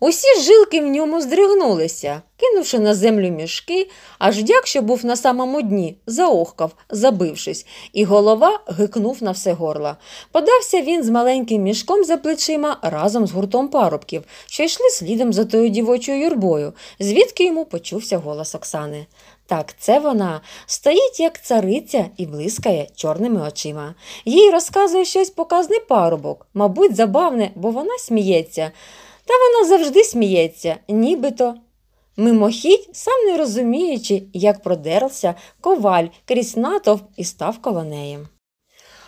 Усі жилки в ньому здригнулися, кинувши на землю мішки, аж дяк, що був на самому дні, заохкав, забившись, і голова гикнув на все горло. Подався він з маленьким мішком за плечима разом з гуртом парубків, що йшли слідом за тою дівочою юрбою, звідки йому почувся голос Оксани. Так, це вона стоїть, як цариця, і блискає чорними очима. Їй розказує щось показний парубок, мабуть, забавне, бо вона сміється. Та вона завжди сміється, нібито. Мимохідь, сам не розуміючи, як продерся коваль крізь натовп і став коло неї.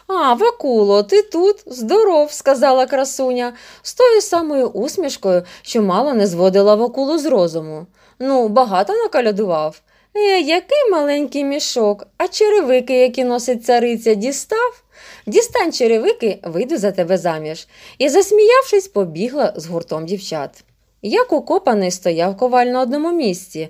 А, Вакуло, ти тут? Здоров, сказала красуня, з тою самою усмішкою, що мало не зводила Вакулу з розуму. Ну, багато накалядував. Е, який маленький мішок, а черевики, які носить цариця, дістав? Дістань черевики, вийду за тебе заміж, і, засміявшись, побігла з гуртом дівчат. Як укопаний стояв коваль на одному місці.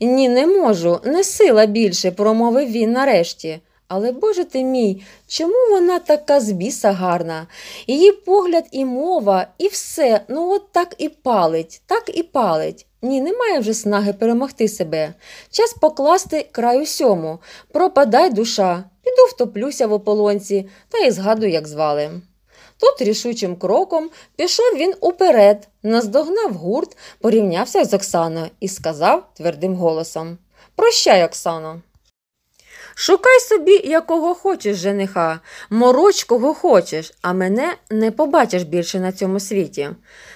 Ні, не можу, не сила більше, промовив він нарешті. Але Боже ти мій, чому вона така збіса гарна? Її погляд і мова, і все, ну от так і палить, так і палить. Ні, немає вже снаги перемогти себе. Час покласти край усьому. Пропадай душа. Піду втоплюся в ополонці та й згадую, як звали. Тут рішучим кроком пішов він уперед, наздогнав гурт, порівнявся з Оксаною і сказав твердим голосом Прощай, Оксано! Шукай собі, якого хочеш жениха, мороч кого хочеш, а мене не побачиш більше на цьому світі.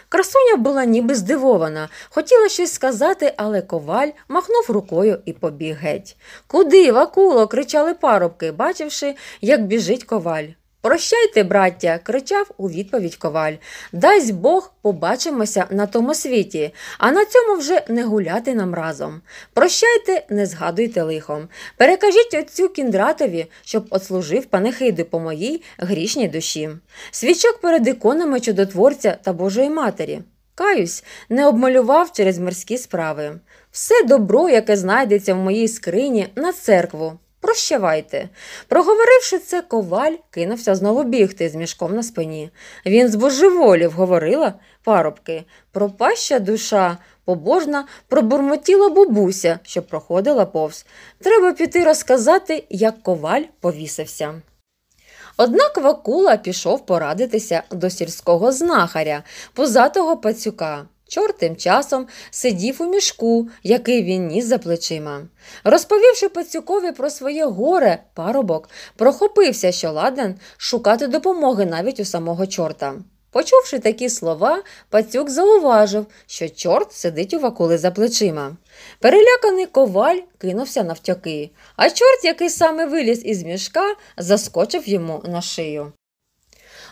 Красуня була ніби здивована, хотіла щось сказати, але коваль махнув рукою і побіг геть. Куди, вакуло? кричали парубки, бачивши, як біжить коваль. Прощайте, браття, кричав у відповідь коваль. Дасть Бог побачимося на тому світі, а на цьому вже не гуляти нам разом. Прощайте, не згадуйте лихом. Перекажіть отцю кіндратові, щоб отслужив панихиду по моїй грішній душі. Свічок перед іконами чудотворця та Божої Матері. Каюсь, не обмалював через морські справи. Все добро, яке знайдеться в моїй скрині, на церкву. Прощавайте. Проговоривши це, коваль кинувся знову бігти з мішком на спині. Він збожеволів, говорила парубки. Пропаща душа побожна пробурмотіла бабуся, що проходила повз. Треба піти розказати, як коваль повісився. Однак Вакула пішов порадитися до сільського знахаря, позатого пацюка. Чорт тим часом сидів у мішку, який він ніс за плечима. Розповівши пацюкові про своє горе, парубок прохопився, що ладен шукати допомоги навіть у самого чорта. Почувши такі слова, пацюк зауважив, що чорт сидить у вакули за плечима. Переляканий коваль кинувся навтяки, а чорт, який саме виліз із мішка, заскочив йому на шию.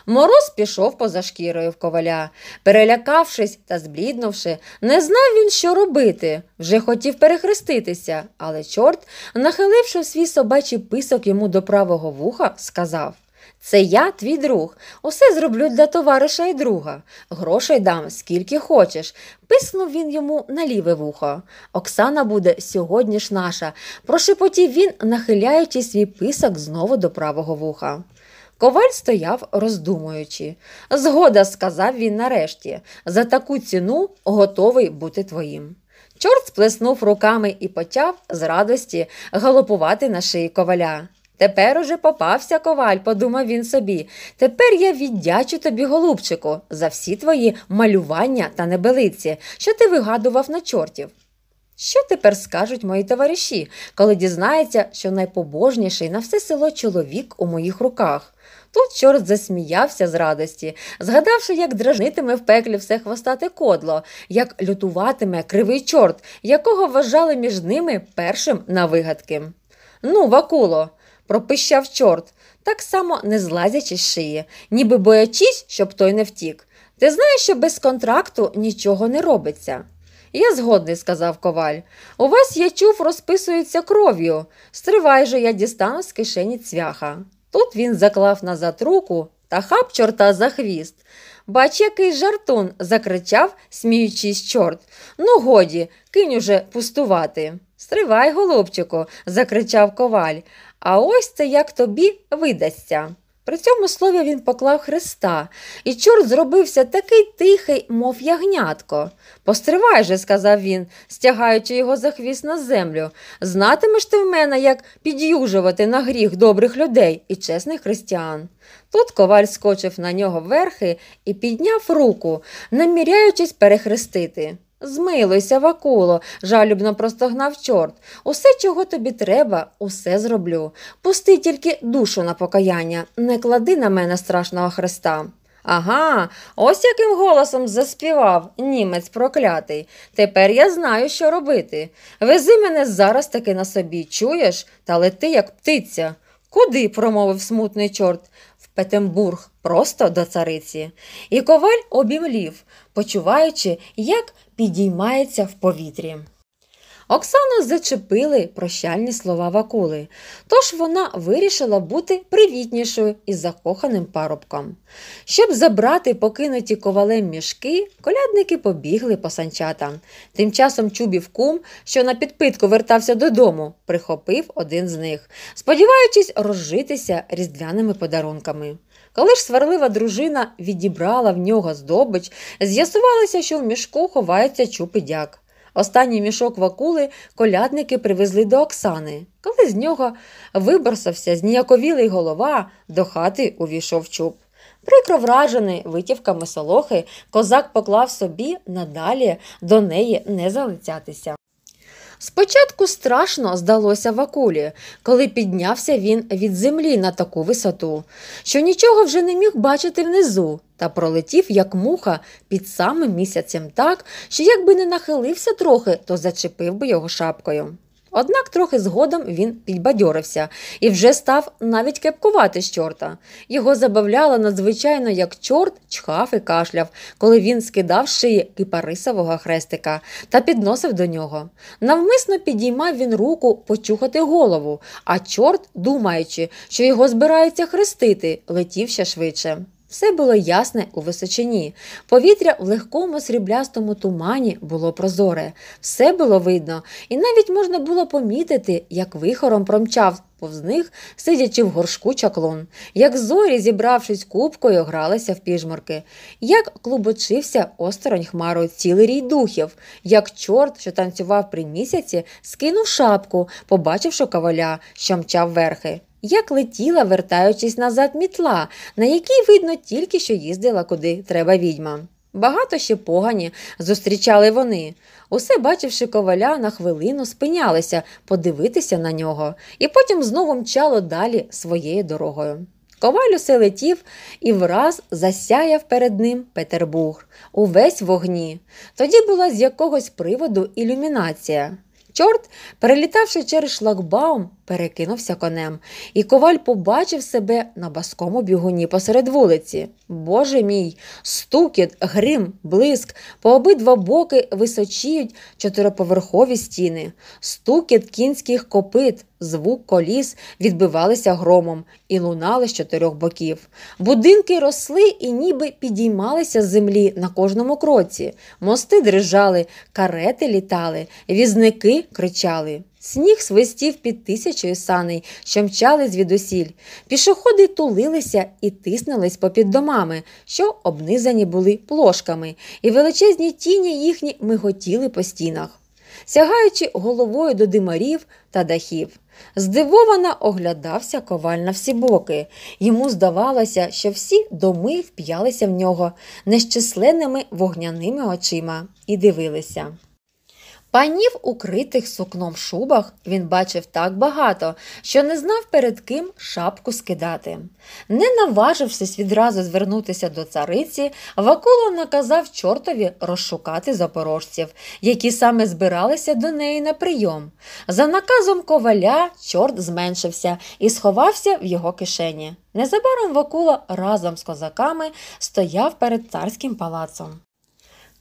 Мороз пішов поза шкірою в коваля. Перелякавшись та збліднувши, не знав він, що робити. Вже хотів перехреститися, але чорт, нахиливши свій собачий писок йому до правого вуха, сказав це я, твій друг. Усе зроблю для товариша і друга. Грошей дам, скільки хочеш. Писнув він йому на ліве вухо. Оксана буде сьогодні ж наша. Прошепотів він, нахиляючи свій писок знову до правого вуха. Коваль стояв, роздумуючи. Згода, сказав він нарешті, за таку ціну готовий бути твоїм. Чорт сплеснув руками і почав з радості галопувати на шиї коваля. Тепер уже попався коваль, подумав він собі. Тепер я віддячу тобі, голубчику, за всі твої малювання та небелиці, що ти вигадував на чортів. Що тепер скажуть мої товариші, коли дізнається, що найпобожніший на все село чоловік у моїх руках? Тут чорт засміявся з радості, згадавши, як дражнитиме в пеклі все хвостате кодло, як лютуватиме кривий чорт, якого вважали між ними першим на вигадки. Ну, вакуло, пропищав чорт, так само не злазячи з шиї, ніби боячись, щоб той не втік. Ти знаєш, що без контракту нічого не робиться. Я згодний, сказав коваль. У вас я чув, розписується кров'ю. Стривай же, я дістану з кишені цвяха. Тут він заклав назад руку та хап чорта за хвіст. Бач, який жартун, закричав, сміючись, чорт. Ну, годі, кинь уже пустувати. Стривай, голубчику, закричав коваль. А ось це як тобі видасться. При цьому слові він поклав хреста, і чорт зробився такий тихий, мов ягнятко. Постривай же, сказав він, стягаючи його за хвіст на землю. Знатимеш ти в мене, як під'южувати на гріх добрих людей і чесних християн. Тут коваль скочив на нього верхи і підняв руку, наміряючись перехрестити. Змилуйся, Вакуло, жалюбно простогнав чорт. Усе, чого тобі треба, усе зроблю. Пусти тільки душу на покаяння, не клади на мене страшного хреста. Ага, ось яким голосом заспівав німець проклятий. Тепер я знаю, що робити. Вези мене зараз таки на собі, чуєш, та лети, як птиця. Куди? промовив смутний чорт. Петембург просто до цариці, і коваль обімлів, почуваючи, як підіймається в повітрі. Оксану зачепили прощальні слова Вакули, тож вона вирішила бути привітнішою із закоханим парубком. Щоб забрати покинуті ковалем мішки, колядники побігли по санчатам. Тим часом чубів кум, що на підпитку вертався додому, прихопив один з них, сподіваючись розжитися різдвяними подарунками. Коли ж сварлива дружина відібрала в нього здобич, з'ясувалося, що в мішку ховається чупидяк. Останній мішок вакули колядники привезли до Оксани, коли з нього виборсався зніяковілий голова, до хати увійшов чуб. Прикро вражений витівками солохи, козак поклав собі надалі до неї не залицятися. Спочатку страшно здалося Вакулі, коли піднявся він від землі на таку висоту, що нічого вже не міг бачити внизу, та пролетів, як муха, під самим місяцем так, що якби не нахилився трохи, то зачепив би його шапкою. Однак трохи згодом він підбадьорився і вже став навіть кепкувати з чорта. Його забавляло надзвичайно, як чорт чхав і кашляв, коли він скидав шиї кипарисового хрестика та підносив до нього. Навмисно підіймав він руку почухати голову, а чорт, думаючи, що його збирається хрестити, летів ще швидше. Все було ясне у височині. Повітря в легкому сріблястому тумані було прозоре, все було видно, і навіть можна було помітити, як вихором промчав повз них, сидячи в горшку чаклун, як зорі, зібравшись кубкою, гралися в піжморки, як клубочився осторонь хмарою цілий рій духів, як чорт, що танцював при місяці, скинув шапку, побачивши каваля, що мчав верхи як летіла, вертаючись назад мітла, на якій, видно, тільки що їздила куди треба відьма. Багато ще погані зустрічали вони. Усе, бачивши коваля, на хвилину спинялися подивитися на нього, і потім знову мчало далі своєю дорогою. Коваль усе летів і враз засяяв перед ним Петербург, увесь вогні. Тоді була з якогось приводу ілюмінація. Чорт, перелітавши через шлагбаум, перекинувся конем, і коваль побачив себе на баскому бігуні посеред вулиці. Боже мій, стукіт, грим, блиск, по обидва боки височіють чотириповерхові стіни, стукіт кінських копит, звук коліс відбивалися громом і лунали з чотирьох боків. Будинки росли і ніби підіймалися з землі на кожному кроці. Мости дрижали, карети літали, візники кричали. Сніг свистів під тисячою саней, що мчали звідусіль. Пішоходи тулилися і тиснились попід домами, що обнизані були плошками, і величезні тіні їхні миготіли по стінах сягаючи головою до димарів та дахів. Здивовано оглядався коваль на всі боки. Йому здавалося, що всі доми вп'ялися в нього нещисленними вогняними очима і дивилися. Панів, укритих сукном шубах, він бачив так багато, що не знав перед ким шапку скидати. Не наважившись відразу звернутися до цариці, Вакула наказав чортові розшукати запорожців, які саме збиралися до неї на прийом. За наказом коваля чорт зменшився і сховався в його кишені. Незабаром Вакула разом з козаками стояв перед царським палацом.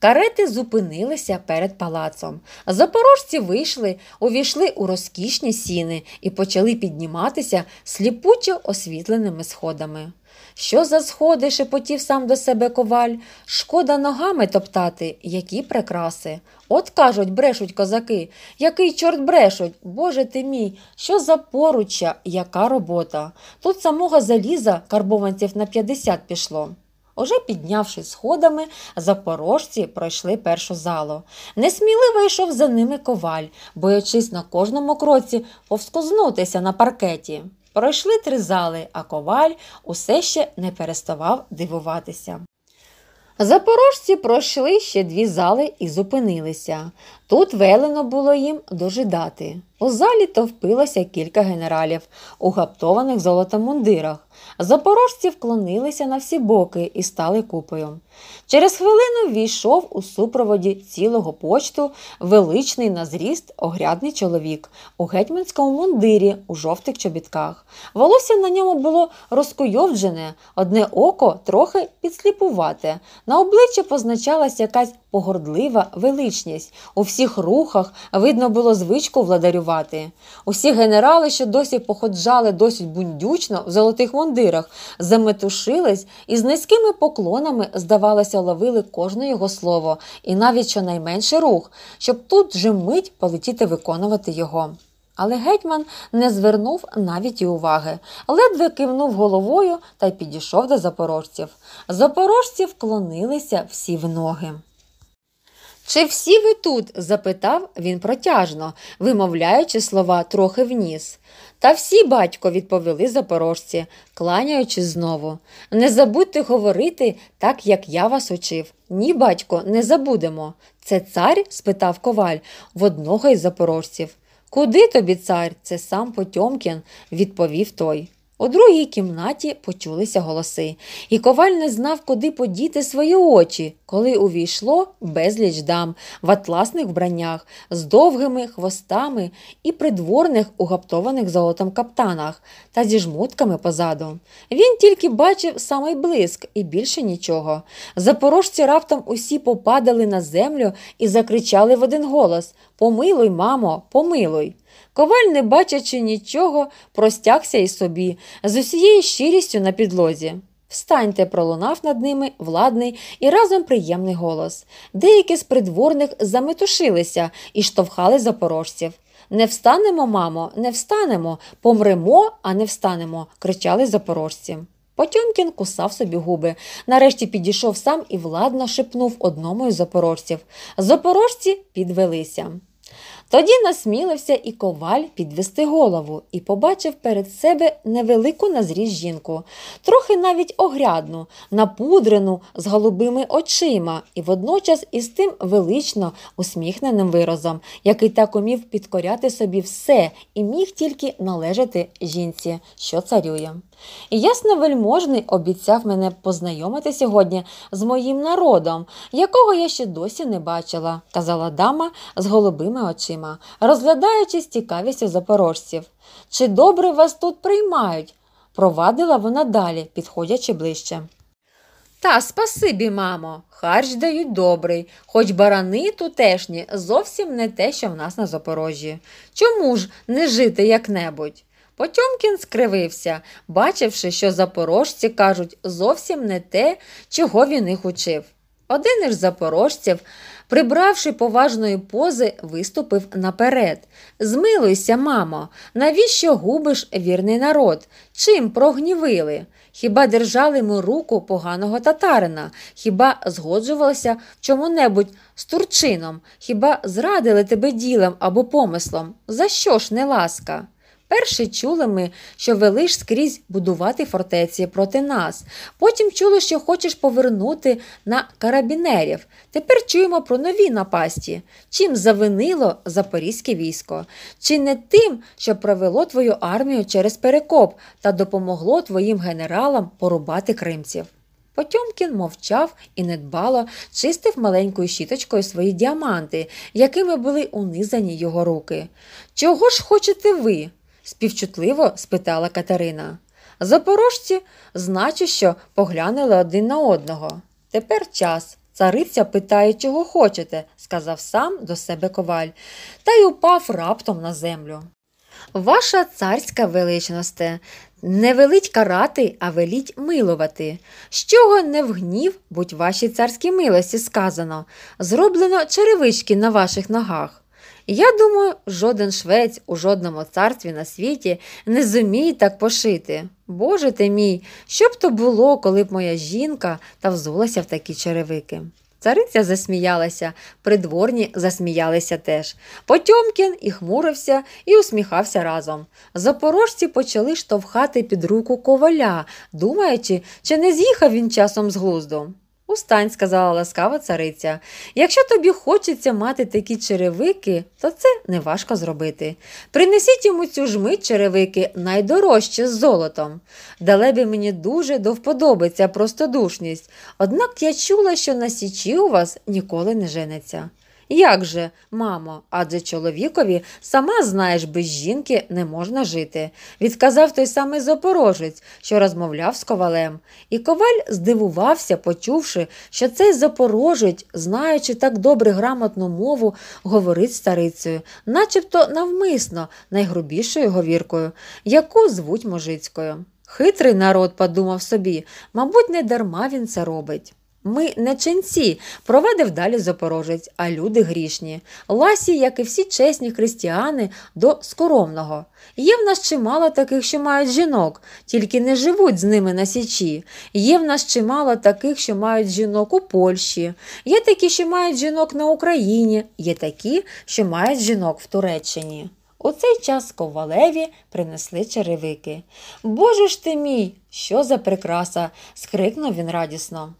Карети зупинилися перед палацом. Запорожці вийшли, увійшли у розкішні сіни і почали підніматися сліпуче освітленими сходами. Що за сходи шепотів сам до себе коваль, шкода ногами топтати, які прикраси. От кажуть, брешуть козаки, який чорт брешуть, боже ти мій, що за поруччя, яка робота. Тут самого заліза карбованців на 50 пішло. Уже піднявшись сходами, запорожці пройшли першу залу. Несміливо йшов за ними коваль, боячись на кожному кроці повскознутися на паркеті. Пройшли три зали, а коваль усе ще не переставав дивуватися. Запорожці пройшли ще дві зали і зупинилися. Тут велено було їм дожидати. У залі товпилося кілька генералів у гаптованих золотом мундирах. Запорожці вклонилися на всі боки і стали купою. Через хвилину війшов у супроводі цілого почту величний на зріст огрядний чоловік у гетьманському мундирі у жовтих чобітках. Волосся на ньому було розкуйовджене, одне око трохи підсліпувате. На обличчі позначалась якась погордлива величність. У всі усіх рухах видно було звичку владарювати. Усі генерали, що досі походжали досить бундючно в золотих мундирах, заметушились і з низькими поклонами, здавалося, ловили кожне його слово і навіть щонайменший рух, щоб тут же мить полетіти виконувати його. Але гетьман не звернув навіть і уваги, ледве кивнув головою та й підійшов до запорожців. Запорожці вклонилися всі в ноги. Чи всі ви тут? запитав він протяжно, вимовляючи слова трохи вніс. Та всі батько відповіли запорожці, кланяючись знову. Не забудьте говорити так, як я вас учив. Ні, батько, не забудемо. Це цар? спитав коваль в одного із запорожців. Куди тобі цар? Це сам Потьомкін, відповів той. У другій кімнаті почулися голоси, і коваль не знав, куди подіти свої очі, коли увійшло безліч дам в атласних вбраннях, з довгими хвостами і придворних у гаптованих золотом каптанах та зі жмутками позаду. Він тільки бачив самий блиск і більше нічого. Запорожці раптом усі попадали на землю і закричали в один голос Помилуй, мамо, помилуй! Коваль, не бачачи нічого, простягся і собі, з усією щирістю на підлозі. Встаньте, пролунав над ними владний і разом приємний голос. Деякі з придворних заметушилися і штовхали запорожців. Не встанемо, мамо, не встанемо, помремо, а не встанемо, кричали запорожці. Потьомкін кусав собі губи. Нарешті підійшов сам і владно шепнув одному із запорожців. Запорожці підвелися. Тоді насмілився і коваль підвести голову і побачив перед себе невелику на жінку, трохи навіть огрядну, напудрену з голубими очима і водночас із тим велично усміхненим виразом, який так умів підкоряти собі все і міг тільки належати жінці, що царює. І ясно вельможний обіцяв мене познайомити сьогодні з моїм народом, якого я ще досі не бачила, казала дама з голубими очима очима, розглядаючи з цікавістю запорожців. Чи добре вас тут приймають? провадила вона далі, підходячи ближче. Та спасибі, мамо, харч дають добрий, хоч барани тутешні зовсім не те, що в нас на Запорожжі. Чому ж не жити як небудь? Потьомкін скривився, бачивши, що запорожці кажуть зовсім не те, чого він їх учив. Один із запорожців Прибравши поважної пози, виступив наперед. Змилуйся, мамо, навіщо губиш вірний народ? Чим прогнівили? Хіба держали ми руку поганого татарина, хіба згоджувалися чому-небудь з турчином, хіба зрадили тебе ділом або помислом? За що ж не ласка? Перше чули ми, що велиш скрізь будувати фортеці проти нас. Потім чули, що хочеш повернути на карабінерів. Тепер чуємо про нові напасті. Чим завинило запорізьке військо? Чи не тим, що провело твою армію через перекоп та допомогло твоїм генералам порубати кримців? Потьомкін мовчав і недбало чистив маленькою щіточкою свої діаманти, якими були унизані його руки. Чого ж хочете ви? співчутливо спитала Катерина. Запорожці, значить, що поглянули один на одного. Тепер час. Цариця питає, чого хочете, сказав сам до себе коваль, та й упав раптом на землю. Ваша царська величносте, не велить карати, а веліть милувати. З чого не в гнів, будь вашій царській милості сказано, зроблено черевички на ваших ногах. Я думаю, жоден швець у жодному царстві на світі не зуміє так пошити. Боже ти мій, що б то було, коли б моя жінка та взулася в такі черевики. Цариця засміялася, придворні засміялися теж. Потьомкін і хмурився, і усміхався разом. Запорожці почали штовхати під руку коваля, думаючи, чи не з'їхав він часом з глузду. Устань, сказала ласкава цариця. Якщо тобі хочеться мати такі черевики, то це неважко зробити. Принесіть йому цю ж мить черевики найдорожче з золотом. Далебі мені дуже до простодушність, однак я чула, що на січі у вас ніколи не женеться. Як же, мамо, адже чоловікові сама знаєш, без жінки не можна жити, відказав той самий запорожець, що розмовляв з ковалем. І коваль здивувався, почувши, що цей запорожець, знаючи так добре грамотну мову, говорить старицею, начебто навмисно, найгрубішою говіркою, яку звуть мужицькою. Хитрий народ подумав собі, мабуть, не дарма він це робить. Ми не ченці, провадив далі Запорожець, а люди грішні. Ласі, як і всі чесні християни, до скоромного. Є в нас чимало таких, що мають жінок, тільки не живуть з ними на січі. Є в нас чимало таких, що мають жінок у Польщі, є такі, що мають жінок на Україні, є такі, що мають жінок в Туреччині. У цей час ковалеві принесли черевики. Боже ж ти мій, що за прикраса! скрикнув він радісно.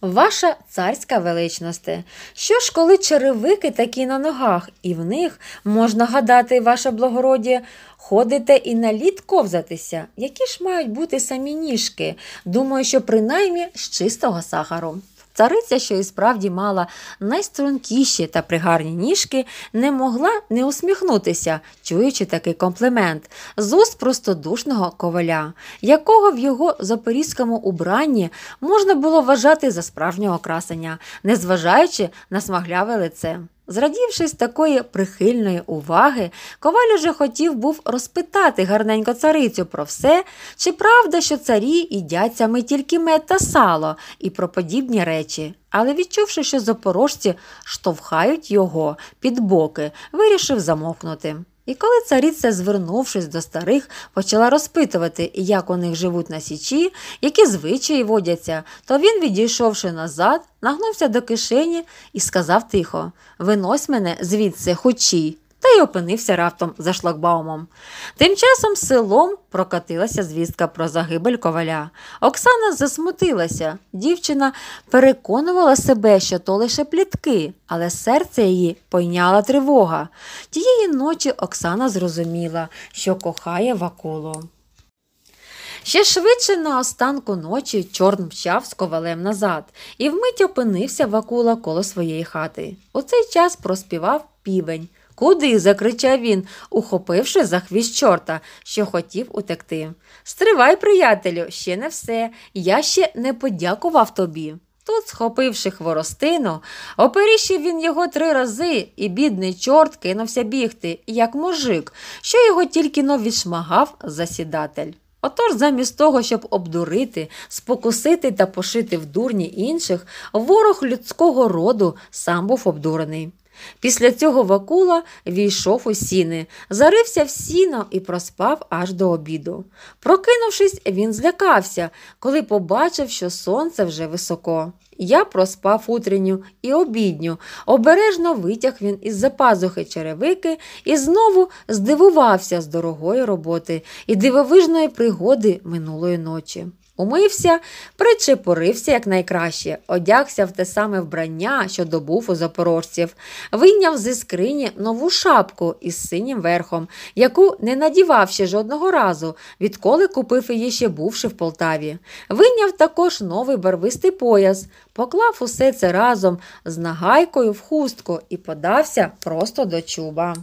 Ваша царська величність. Що ж, коли черевики такі на ногах, і в них, можна гадати, ваше благородіє, ходите і на лід ковзатися, які ж мають бути самі ніжки? Думаю, що принаймні з чистого сахару. Стариця, що і справді мала найстрункіші та пригарні ніжки, не могла не усміхнутися, чуючи такий комплімент з уст простодушного коваля, якого в його запорізькому убранні можна було вважати за справжнього красення, незважаючи на смагляве лице. Зрадівшись такої прихильної уваги, коваль уже хотів був розпитати гарненько царицю про все, чи правда, що царі їдять саме тільки мед та сало і про подібні речі. Але, відчувши, що запорожці штовхають його під боки, вирішив замовкнути. І коли цариця, звернувшись до старих, почала розпитувати, як у них живуть на січі, які звичаї водяться, то він, відійшовши назад, нагнувся до кишені і сказав тихо Винось мене звідси, хочі та й опинився раптом за шлагбаумом. Тим часом селом прокатилася звістка про загибель коваля. Оксана засмутилася. Дівчина переконувала себе, що то лише плітки, але серце її пойняла тривога. Тієї ночі Оксана зрозуміла, що кохає Вакулу. Ще швидше на останку ночі чорн мчав з ковалем назад і вмить опинився Вакула коло своєї хати. У цей час проспівав півень. Куди? закричав він, ухопивши за хвіст чорта, що хотів утекти. Стривай, приятелю, ще не все. Я ще не подякував тобі. Тут, схопивши хворостину, оперіщив він його три рази, і бідний чорт кинувся бігти, як мужик, що його тільки но відшмагав засідатель. Отож, замість того, щоб обдурити, спокусити та пошити в дурні інших, ворог людського роду сам був обдурений. Після цього Вакула війшов у сіни, зарився в сіно і проспав аж до обіду. Прокинувшись, він злякався, коли побачив, що сонце вже високо. Я проспав утренню і обідню. Обережно витяг він із за пазухи черевики і знову здивувався з дорогої роботи і дивовижної пригоди минулої ночі. Умився, причепурився якнайкраще, одягся в те саме вбрання, що добув у запорожців, вийняв зі скрині нову шапку із синім верхом, яку не надівав ще жодного разу, відколи купив її ще бувши в Полтаві. Вийняв також новий барвистий пояс, поклав усе це разом з нагайкою в хустку і подався просто до чуба.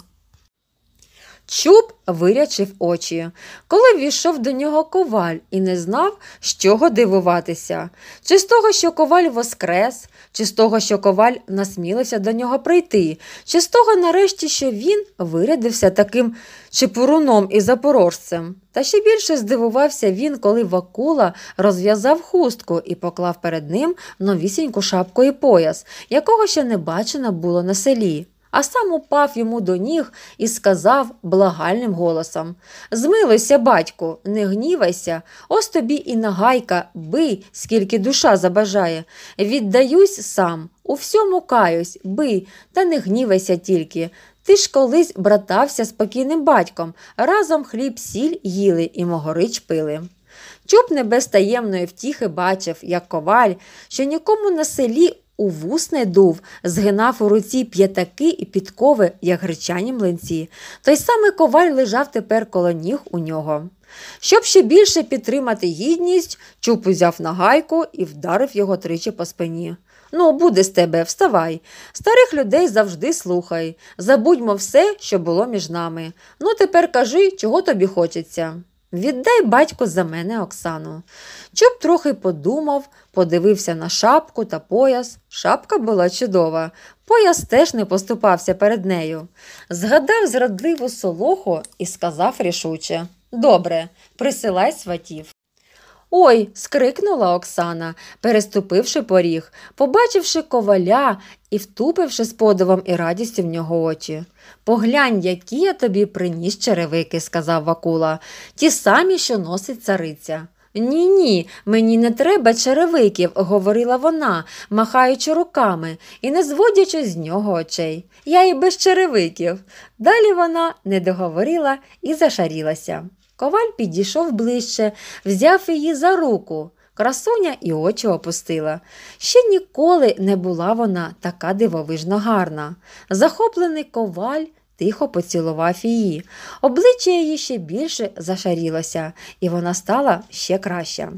Чуб вирячив очі, коли ввійшов до нього коваль і не знав, з чого дивуватися, чи з того, що коваль воскрес, чи з того, що коваль насмілився до нього прийти, чи з того, нарешті, що він вирядився таким чепуруном і запорожцем. Та ще більше здивувався він, коли Вакула розв'язав хустку і поклав перед ним новісіньку шапку і пояс, якого ще не бачено було на селі а сам упав йому до ніг і сказав благальним голосом Змилися, батьку, не гнівайся, ось тобі і нагайка, бий, скільки душа забажає. Віддаюсь сам, у всьому каюсь, бий, та не гнівайся тільки. Ти ж колись братався з покійним батьком, разом хліб, сіль їли і могорич пили. Чуб не без таємної втіхи бачив, як коваль, що нікому на селі у вус не дув, згинав у руці п'ятаки і підкови, як гречані млинці. Той самий коваль лежав тепер коло ніг у нього. Щоб ще більше підтримати гідність, чуп узяв на гайку і вдарив його тричі по спині. Ну, буде з тебе, вставай. Старих людей завжди слухай. Забудьмо все, що було між нами. Ну, тепер кажи, чого тобі хочеться. Віддай батько за мене Оксану. Чуб трохи подумав, подивився на шапку та пояс. Шапка була чудова, пояс теж не поступався перед нею. Згадав зрадливу солоху і сказав рішуче Добре, присилай сватів. Ой, скрикнула Оксана, переступивши поріг, побачивши коваля і втупивши з подивом і радістю в нього очі. Поглянь, які я тобі приніс черевики, сказав Вакула, ті самі, що носить цариця. Ні, ні, мені не треба черевиків, говорила вона, махаючи руками і не зводячи з нього очей. Я і без черевиків. Далі вона не договорила і зашарілася. Коваль підійшов ближче, взяв її за руку. Красуня і очі опустила. Ще ніколи не була вона така дивовижно гарна. Захоплений коваль тихо поцілував її. Обличчя її ще більше зашарілося, і вона стала ще краща.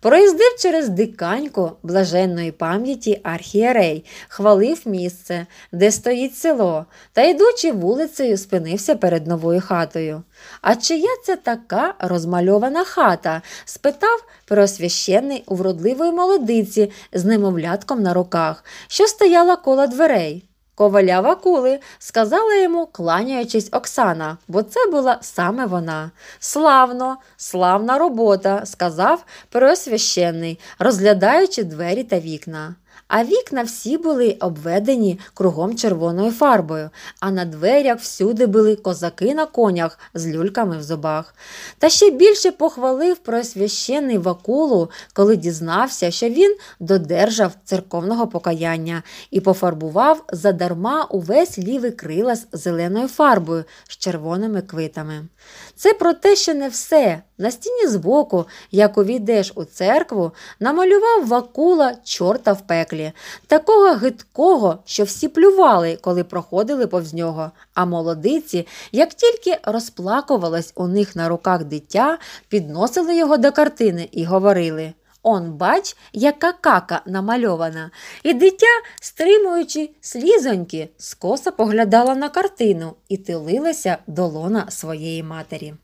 Проїздив через диканьку блаженної пам'яті архієрей, хвалив місце, де стоїть село, та, йдучи вулицею, спинився перед новою хатою. А чия це така розмальована хата? спитав просвященний у вродливої молодиці з немовлятком на руках, що стояла коло дверей коваля Вакули, сказала йому, кланяючись Оксана, бо це була саме вона. Славно, славна робота, сказав Преосвященний, розглядаючи двері та вікна а вікна всі були обведені кругом червоною фарбою, а на дверях всюди були козаки на конях з люльками в зубах. Та ще більше похвалив про священний вакулу, коли дізнався, що він додержав церковного покаяння і пофарбував задарма увесь лівий крила з зеленою фарбою з червоними квитами. Це про те, що не все. На стіні збоку, як увійдеш у церкву, намалював вакула чорта в пеклі, такого гидкого, що всі плювали, коли проходили повз нього. А молодиці, як тільки розплакувалось у них на руках дитя, підносили його до картини і говорили. Он, бач, яка кака намальована, і дитя, стримуючи слізоньки, скоса поглядала на картину і тилилася долона своєї матері.